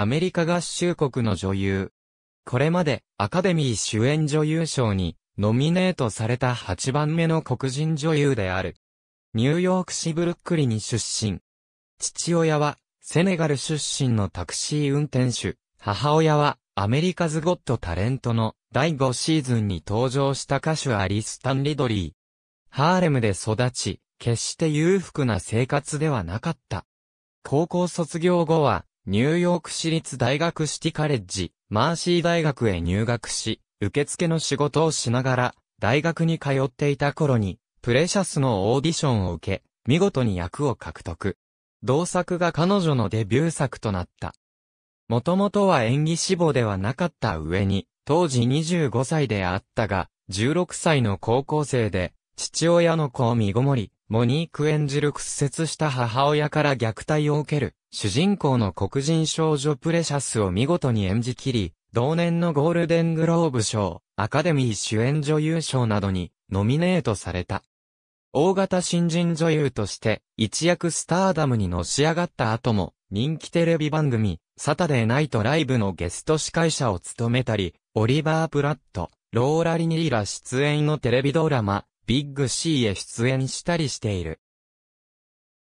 アメリカ合衆国の女優。これまでアカデミー主演女優賞にノミネートされた8番目の黒人女優である。ニューヨーク市ブルックリに出身。父親はセネガル出身のタクシー運転手。母親はアメリカズゴットタレントの第5シーズンに登場した歌手アリス・タン・リドリー。ハーレムで育ち、決して裕福な生活ではなかった。高校卒業後はニューヨーク市立大学シティカレッジ、マーシー大学へ入学し、受付の仕事をしながら、大学に通っていた頃に、プレシャスのオーディションを受け、見事に役を獲得。同作が彼女のデビュー作となった。もともとは演技志望ではなかった上に、当時25歳であったが、16歳の高校生で、父親の子を身ごもり、モニーク演じる屈折した母親から虐待を受ける、主人公の黒人少女プレシャスを見事に演じきり、同年のゴールデングローブ賞、アカデミー主演女優賞などにノミネートされた。大型新人女優として一躍スターダムにのし上がった後も人気テレビ番組サタデーナイトライブのゲスト司会者を務めたり、オリバー・プラット、ローラ・リニーラ出演のテレビドラマビッグ C へ出演したりしている。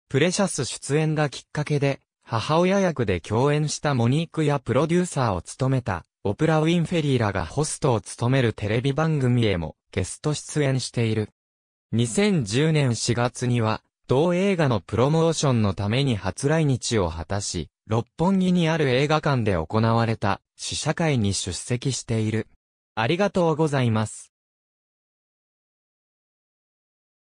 プレシャス出演がきっかけで、母親役で共演したモニークやプロデューサーを務めた、オプラ・ウィンフェリーらがホストを務めるテレビ番組へもゲスト出演している。2010年4月には、同映画のプロモーションのために初来日を果たし、六本木にある映画館で行われた試写会に出席している。ありがとうございます。